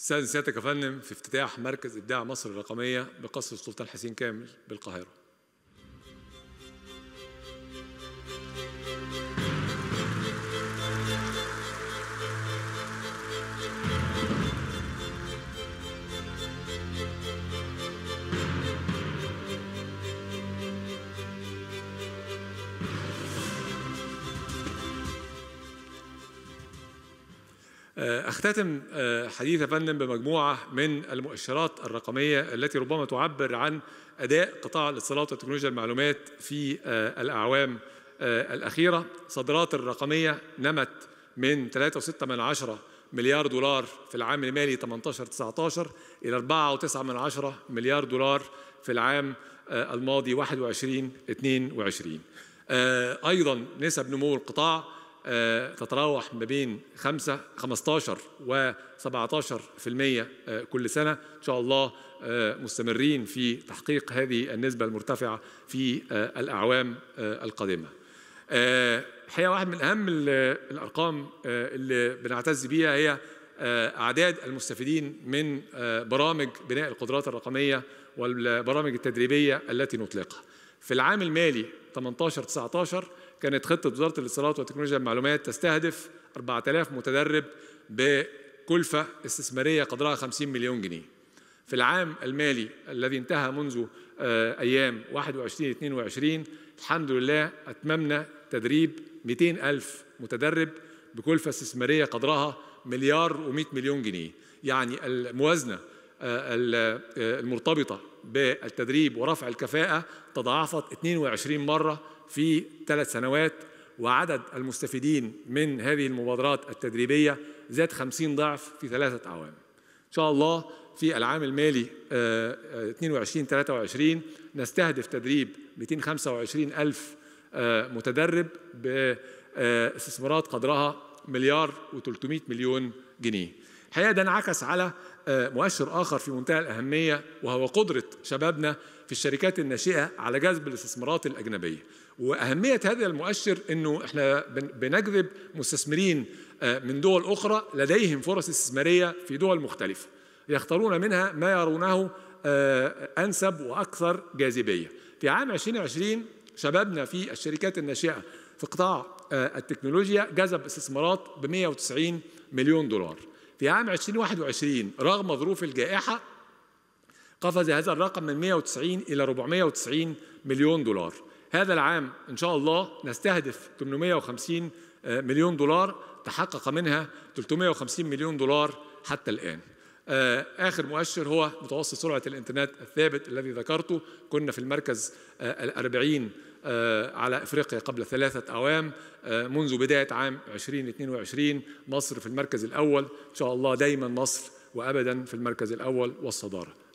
استاذن سيادتك يا فندم في افتتاح مركز ابداع مصر الرقميه بقصر السلطان حسين كامل بالقاهره آه، أختتم آه، حديث فندم بمجموعة من المؤشرات الرقمية التي ربما تعبر عن أداء قطاع الاتصالات وتكنولوجيا المعلومات في آه، الأعوام الأخيرة صادرات الرقمية نمت من 3.6 مليار دولار في العام المالي 18 19 إلى 4.9 مليار دولار في العام الماضي 21 22 أيضا نسب نمو القطاع آه، تتراوح ما بين 5 15 و 17% آه، كل سنه ان شاء الله آه، مستمرين في تحقيق هذه النسبه المرتفعه في الاعوام القادمه. الحقيقه واحد من اهم الارقام اللي بنعتز بيها هي اعداد المستفيدين من برامج بناء القدرات الرقميه والبرامج التدريبيه التي نطلقها. في العام المالي 18 19 كانت خطة وزارة الاتصالات وتكنولوجيا المعلومات تستهدف 4000 متدرب بكلفة استثمارية قدرها 50 مليون جنيه في العام المالي الذي انتهى منذ آه، أيام 21-22 الحمد لله أتممنا تدريب 200 ألف متدرب بكلفة استثمارية قدرها مليار و100 مليون جنيه يعني الموازنة آه، آه، المرتبطة بالتدريب ورفع الكفاءة تضاعفت 22 مرة في ثلاث سنوات وعدد المستفيدين من هذه المبادرات التدريبية زاد 50 ضعف في ثلاثة أعوام إن شاء الله في العام المالي 22 آه، 23 آه، نستهدف تدريب 225 ألف آه، متدرب باستثمارات قدرها مليار و300 مليون جنيه الحقيقه ده انعكس على آه، مؤشر اخر في منتهى الاهميه وهو قدره شبابنا في الشركات الناشئه على جذب الاستثمارات الاجنبيه واهميه هذا المؤشر انه احنا بنجذب مستثمرين آه، من دول اخرى لديهم فرص استثماريه في دول مختلفه يختارون منها ما يرونه آه، انسب واكثر جاذبيه في عام 2020 شبابنا في الشركات الناشئه في قطاع التكنولوجيا جذب استثمارات ب 190 مليون دولار في عام 2021 رغم ظروف الجائحة قفز هذا الرقم من 190 إلى 490 مليون دولار هذا العام إن شاء الله نستهدف 850 آه، مليون دولار تحقق منها 350 مليون دولار حتى الآن آه، آخر مؤشر هو متوسط سرعة الإنترنت الثابت الذي ذكرته كنا في المركز آه، الأربعين آه، على افريقيا قبل ثلاثه اعوام آه، منذ بدايه عام 2022 مصر في المركز الاول ان شاء الله دايما مصر وابدا في المركز الاول والصداره